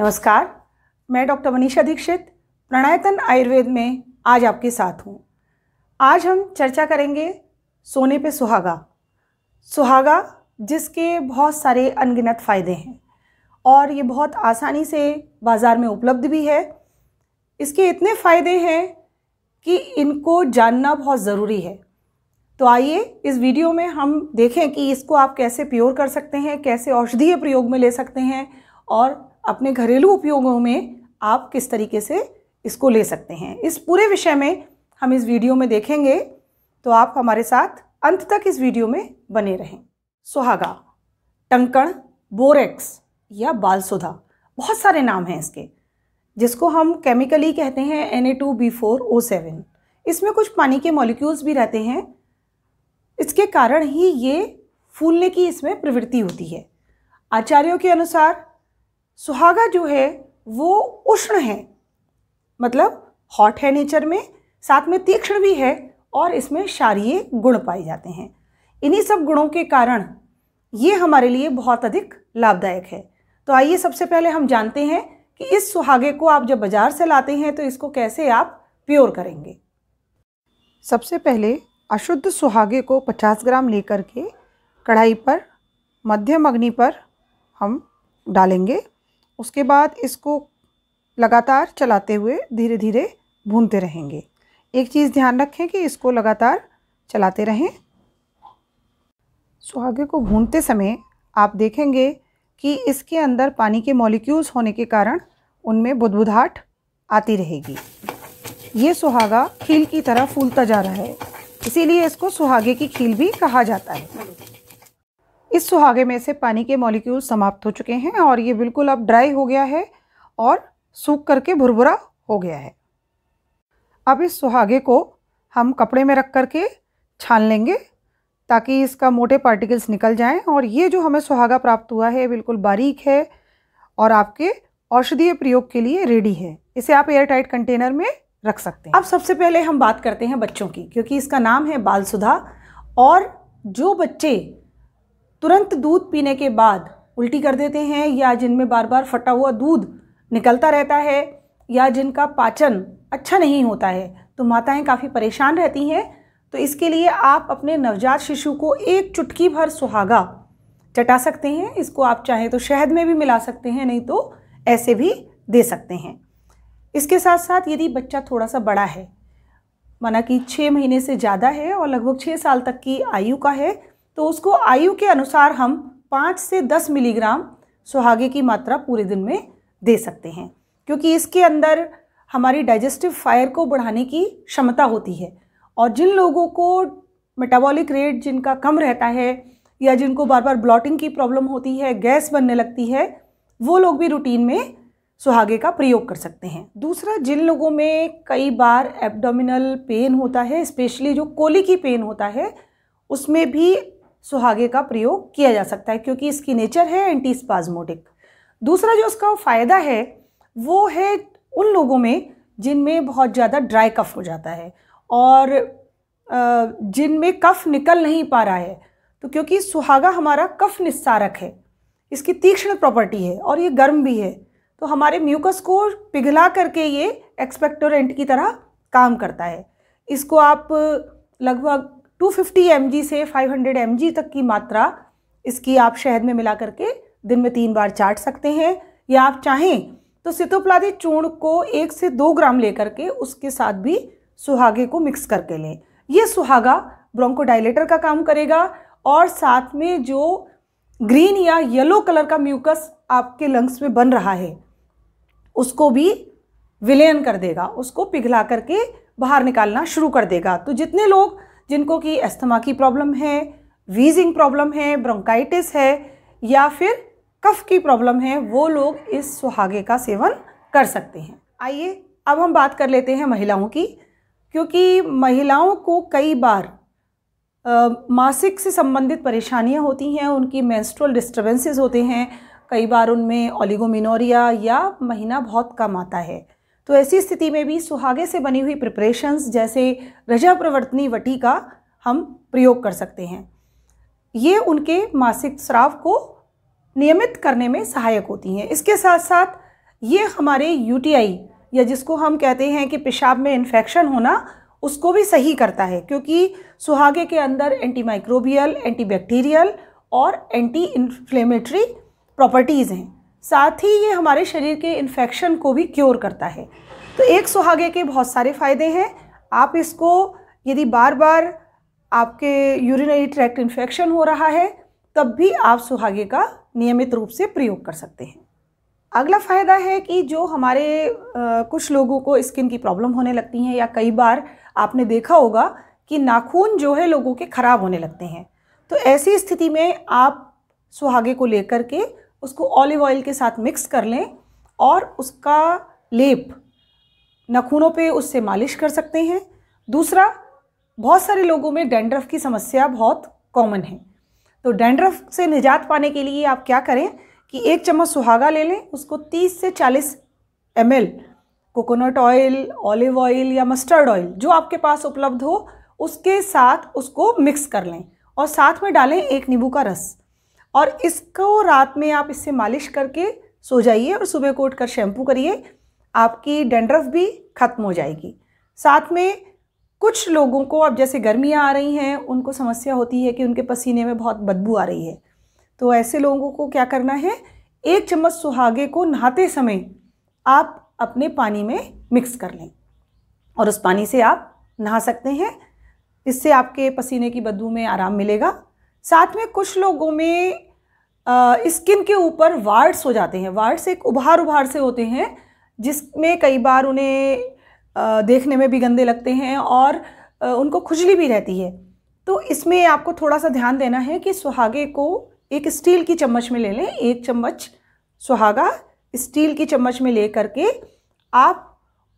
नमस्कार मैं डॉक्टर मनीषा दीक्षित प्रणायतन आयुर्वेद में आज आपके साथ हूँ आज हम चर्चा करेंगे सोने पे सुहागा सुहागा जिसके बहुत सारे अनगिनत फ़ायदे हैं और ये बहुत आसानी से बाज़ार में उपलब्ध भी है इसके इतने फ़ायदे हैं कि इनको जानना बहुत ज़रूरी है तो आइए इस वीडियो में हम देखें कि इसको आप कैसे प्योर कर सकते हैं कैसे औषधीय प्रयोग में ले सकते हैं और अपने घरेलू उपयोगों में आप किस तरीके से इसको ले सकते हैं इस पूरे विषय में हम इस वीडियो में देखेंगे तो आप हमारे साथ अंत तक इस वीडियो में बने रहें सुहागा टंकण बोरेक्स या बालसोधा बहुत सारे नाम हैं इसके जिसको हम केमिकली कहते हैं N A two B four O seven इसमें कुछ पानी के मॉलिक्यूल्स भी रहते हैं इसके कारण ही ये फूलने की इसमें प्रवृत्ति होती है आचार्यों के अनुसार सुहागा जो है वो उष्ण है मतलब हॉट है नेचर में साथ में तीक्ष्ण भी है और इसमें क्षारीय गुण पाए जाते हैं इन्हीं सब गुणों के कारण ये हमारे लिए बहुत अधिक लाभदायक है तो आइए सबसे पहले हम जानते हैं कि इस सुहागे को आप जब बाज़ार से लाते हैं तो इसको कैसे आप प्योर करेंगे सबसे पहले अशुद्ध सुहागे को 50 ग्राम लेकर के कढ़ाई पर मध्यम अग्नि पर हम डालेंगे उसके बाद इसको लगातार चलाते हुए धीरे धीरे भूनते रहेंगे एक चीज़ ध्यान रखें कि इसको लगातार चलाते रहें सुहागे को भूनते समय आप देखेंगे कि इसके अंदर पानी के मॉलिक्यूल्स होने के कारण उनमें बुदबुदाहट आती रहेगी ये सुहागा खील की तरह फूलता जा रहा है इसीलिए इसको सुहागे की खील भी कहा जाता है इस सुहागे में से पानी के मॉलिक्यूल समाप्त हो चुके हैं और ये बिल्कुल अब ड्राई हो गया है और सूख करके भुरभुरा हो गया है अब इस सुहागे को हम कपड़े में रख करके छान लेंगे ताकि इसका मोटे पार्टिकल्स निकल जाएं और ये जो हमें सुहागा प्राप्त हुआ है बिल्कुल बारीक है और आपके औषधीय प्रयोग के लिए रेडी है इसे आप एयरटाइट कंटेनर में रख सकते हैं अब सबसे पहले हम बात करते हैं बच्चों की क्योंकि इसका नाम है बाल सुधा और जो बच्चे तुरंत दूध पीने के बाद उल्टी कर देते हैं या जिनमें बार बार फटा हुआ दूध निकलता रहता है या जिनका पाचन अच्छा नहीं होता है तो माताएं काफ़ी परेशान रहती हैं तो इसके लिए आप अपने नवजात शिशु को एक चुटकी भर सुहागा चटा सकते हैं इसको आप चाहें तो शहद में भी मिला सकते हैं नहीं तो ऐसे भी दे सकते हैं इसके साथ साथ यदि बच्चा थोड़ा सा बड़ा है माना कि छः महीने से ज़्यादा है और लगभग छः साल तक की आयु का है तो उसको आयु के अनुसार हम पाँच से दस मिलीग्राम सुहागे की मात्रा पूरे दिन में दे सकते हैं क्योंकि इसके अंदर हमारी डाइजेस्टिव फायर को बढ़ाने की क्षमता होती है और जिन लोगों को मेटाबॉलिक रेट जिनका कम रहता है या जिनको बार बार ब्लॉटिंग की प्रॉब्लम होती है गैस बनने लगती है वो लोग भी रूटीन में सुहागे का प्रयोग कर सकते हैं दूसरा जिन लोगों में कई बार एब्डोमिनल पेन होता है स्पेशली जो कोली की पेन होता है उसमें भी सुहागे का प्रयोग किया जा सकता है क्योंकि इसकी नेचर है एंटी स्पाजमोटिक दूसरा जो इसका फ़ायदा है वो है उन लोगों में जिनमें बहुत ज़्यादा ड्राई कफ हो जाता है और जिनमें कफ निकल नहीं पा रहा है तो क्योंकि सुहागा हमारा कफ निस्सारक है इसकी तीक्ष्ण प्रॉपर्टी है और ये गर्म भी है तो हमारे म्यूकस को पिघला करके ये एक्सपेक्टोरेंट की तरह काम करता है इसको आप लगभग 250 फिफ्टी से 500 हंड्रेड तक की मात्रा इसकी आप शहद में मिला करके दिन में तीन बार चाट सकते हैं या आप चाहें तो सितोप्लादी चूर्ण को एक से दो ग्राम लेकर के उसके साथ भी सुहागे को मिक्स करके लें यह सुहागा ब्रोंकोडाइलेटर का काम करेगा और साथ में जो ग्रीन या येलो कलर का म्यूकस आपके लंग्स में बन रहा है उसको भी विलयन कर देगा उसको पिघला करके बाहर निकालना शुरू कर देगा तो जितने लोग जिनको कि अस्थमा की प्रॉब्लम है वीजिंग प्रॉब्लम है ब्रोंकाइटिस है या फिर कफ की प्रॉब्लम है वो लोग इस सुहागे का सेवन कर सकते हैं आइए अब हम बात कर लेते हैं महिलाओं की क्योंकि महिलाओं को कई बार आ, मासिक से संबंधित परेशानियां होती हैं उनकी मेंस्ट्रुअल डिस्टरबेंसेस होते हैं कई बार उनमें ओलिगोमिनोरिया या महीना बहुत कम आता है तो ऐसी स्थिति में भी सुहागे से बनी हुई प्रिपरेशंस जैसे रजा प्रवर्तनी वटी का हम प्रयोग कर सकते हैं ये उनके मासिक स्राव को नियमित करने में सहायक होती हैं इसके साथ साथ ये हमारे यूटीआई या जिसको हम कहते हैं कि पेशाब में इन्फेक्शन होना उसको भी सही करता है क्योंकि सुहागे के अंदर एंटीमाइक्रोबियल एंटीबैक्टीरियल और एंटी इन्फ्लेमेटरी प्रॉपर्टीज़ हैं साथ ही ये हमारे शरीर के इन्फेक्शन को भी क्योर करता है तो एक सुहागे के बहुत सारे फ़ायदे हैं आप इसको यदि बार बार आपके यूरिनरी ट्रैक्ट इन्फेक्शन हो रहा है तब भी आप सुहागे का नियमित रूप से प्रयोग कर सकते हैं अगला फ़ायदा है कि जो हमारे आ, कुछ लोगों को स्किन की प्रॉब्लम होने लगती हैं या कई बार आपने देखा होगा कि नाखून जो है लोगों के ख़राब होने लगते हैं तो ऐसी स्थिति में आप सुहागे को लेकर के उसको ऑलिव ऑयल के साथ मिक्स कर लें और उसका लेप नखूनों पे उससे मालिश कर सकते हैं दूसरा बहुत सारे लोगों में डेंड्रफ की समस्या बहुत कॉमन है तो डेंड्रफ से निजात पाने के लिए आप क्या करें कि एक चम्मच सुहागा ले लें उसको 30 से 40 M coconut oil olive oil या मस्टर्ड ऑयल जो आपके पास उपलब्ध हो उसके साथ उसको मिक्स कर लें और साथ में डालें एक नींबू का रस और इसको रात में आप इससे मालिश करके सो जाइए और सुबह को उठकर शैम्पू करिए आपकी डेंड्रफ भी ख़त्म हो जाएगी साथ में कुछ लोगों को अब जैसे गर्मियाँ आ रही हैं उनको समस्या होती है कि उनके पसीने में बहुत बदबू आ रही है तो ऐसे लोगों को क्या करना है एक चम्मच सुहागे को नहाते समय आप अपने पानी में मिक्स कर लें और उस पानी से आप नहा सकते हैं इससे आपके पसीने की बदबू में आराम मिलेगा साथ में कुछ लोगों में स्किन के ऊपर वार्ड्स हो जाते हैं वार्ड्स एक उभार उभार से होते हैं जिसमें कई बार उन्हें देखने में भी गंदे लगते हैं और उनको खुजली भी रहती है तो इसमें आपको थोड़ा सा ध्यान देना है कि सुहागे को एक स्टील की चम्मच में ले लें एक चम्मच सुहागा स्टील की चम्मच में ले करके आप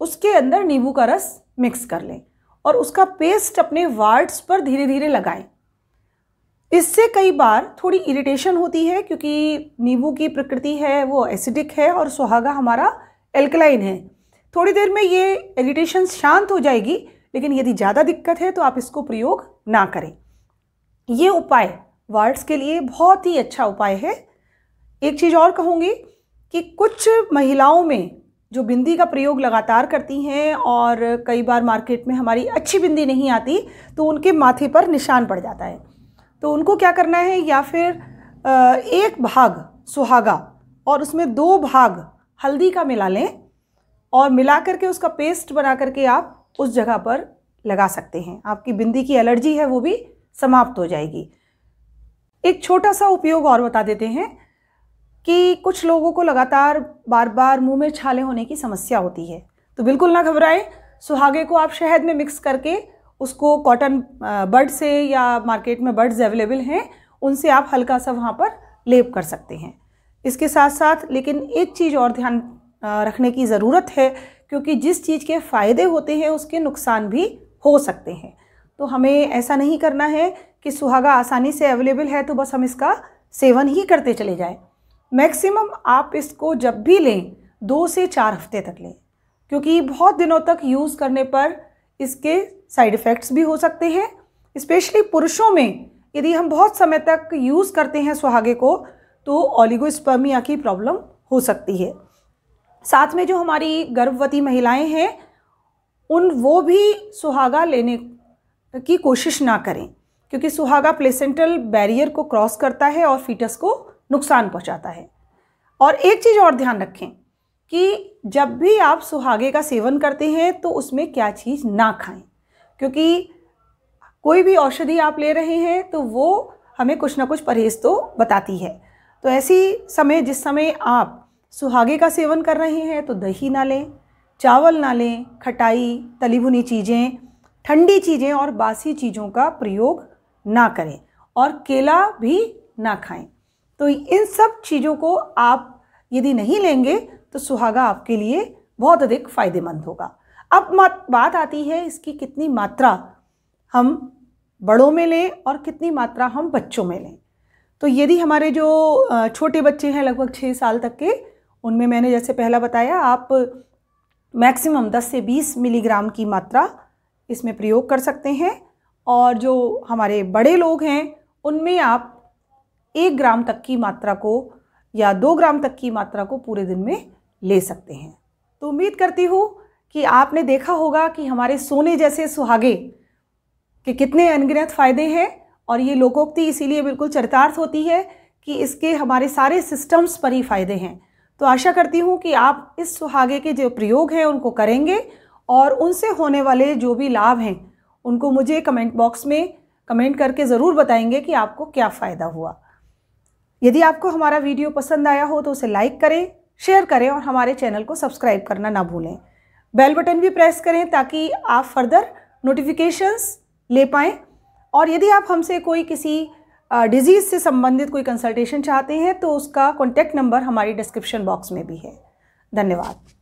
उसके अंदर नींबू का रस मिक्स कर लें और उसका पेस्ट अपने वार्ड्स पर धीरे धीरे लगाएं इससे कई बार थोड़ी इरिटेशन होती है क्योंकि नींबू की प्रकृति है वो एसिडिक है और सुहागा हमारा एल्कलाइन है थोड़ी देर में ये इरिटेशन शांत हो जाएगी लेकिन यदि ज़्यादा दिक्कत है तो आप इसको प्रयोग ना करें ये उपाय वार्ड्स के लिए बहुत ही अच्छा उपाय है एक चीज़ और कहूँगी कि कुछ महिलाओं में जो बिंदी का प्रयोग लगातार करती हैं और कई बार मार्केट में हमारी अच्छी बिंदी नहीं आती तो उनके माथे पर निशान पड़ जाता है तो उनको क्या करना है या फिर एक भाग सुहागा और उसमें दो भाग हल्दी का मिला लें और मिला करके उसका पेस्ट बना करके आप उस जगह पर लगा सकते हैं आपकी बिंदी की एलर्जी है वो भी समाप्त हो जाएगी एक छोटा सा उपयोग और बता देते हैं कि कुछ लोगों को लगातार बार बार मुंह में छाले होने की समस्या होती है तो बिल्कुल ना घबराएं सुहागे को आप शहद में मिक्स करके उसको कॉटन बर्ड से या मार्केट में बर्ड्स अवेलेबल हैं उनसे आप हल्का सा वहाँ पर लेप कर सकते हैं इसके साथ साथ लेकिन एक चीज़ और ध्यान रखने की ज़रूरत है क्योंकि जिस चीज़ के फ़ायदे होते हैं उसके नुकसान भी हो सकते हैं तो हमें ऐसा नहीं करना है कि सुहागा आसानी से अवेलेबल है तो बस हम इसका सेवन ही करते चले जाएं मैक्सिमम आप इसको जब भी लें दो से चार हफ्ते तक लें क्योंकि बहुत दिनों तक यूज़ करने पर इसके साइड इफ़ेक्ट्स भी हो सकते हैं स्पेशली पुरुषों में यदि हम बहुत समय तक यूज़ करते हैं सुहागे को तो ऑलिगोस्पर्मिया की प्रॉब्लम हो सकती है साथ में जो हमारी गर्भवती महिलाएं हैं उन वो भी सुहागा लेने की कोशिश ना करें क्योंकि सुहागा प्लेसेंटल बैरियर को क्रॉस करता है और फीटस को नुकसान पहुंचाता है और एक चीज़ और ध्यान रखें कि जब भी आप सुहागे का सेवन करते हैं तो उसमें क्या चीज़ ना खाएं क्योंकि कोई भी औषधि आप ले रहे हैं तो वो हमें कुछ ना कुछ परहेज़ तो बताती है तो ऐसी समय जिस समय आप सुहागे का सेवन कर रहे हैं तो दही ना लें चावल ना लें खटाई तली भुनी चीज़ें ठंडी चीज़ें और बासी चीज़ों का प्रयोग ना करें और केला भी ना खाएं तो इन सब चीज़ों को आप यदि नहीं लेंगे तो सुहागा आपके लिए बहुत अधिक फायदेमंद होगा अब बात आती है इसकी कितनी मात्रा हम बड़ों में लें और कितनी मात्रा हम बच्चों में लें तो यदि हमारे जो छोटे बच्चे हैं लगभग छः साल तक के उनमें मैंने जैसे पहला बताया आप मैक्सिमम 10 से 20 मिलीग्राम की मात्रा इसमें प्रयोग कर सकते हैं और जो हमारे बड़े लोग हैं उनमें आप एक ग्राम तक की मात्रा को या दो ग्राम तक की मात्रा को पूरे दिन में ले सकते हैं तो उम्मीद करती हूँ कि आपने देखा होगा कि हमारे सोने जैसे सुहागे के कितने अनगिनत फ़ायदे हैं और ये लोकोक्ति इसीलिए बिल्कुल चरितार्थ होती है कि इसके हमारे सारे सिस्टम्स पर ही फ़ायदे हैं तो आशा करती हूँ कि आप इस सुहागे के जो प्रयोग हैं उनको करेंगे और उनसे होने वाले जो भी लाभ हैं उनको मुझे कमेंट बॉक्स में कमेंट करके ज़रूर बताएंगे कि आपको क्या फ़ायदा हुआ यदि आपको हमारा वीडियो पसंद आया हो तो उसे लाइक करें शेयर करें और हमारे चैनल को सब्सक्राइब करना ना भूलें बेल बटन भी प्रेस करें ताकि आप फर्दर नोटिफिकेशंस ले पाएँ और यदि आप हमसे कोई किसी डिजीज़ से संबंधित कोई कंसल्टेशन चाहते हैं तो उसका कॉन्टैक्ट नंबर हमारी डिस्क्रिप्शन बॉक्स में भी है धन्यवाद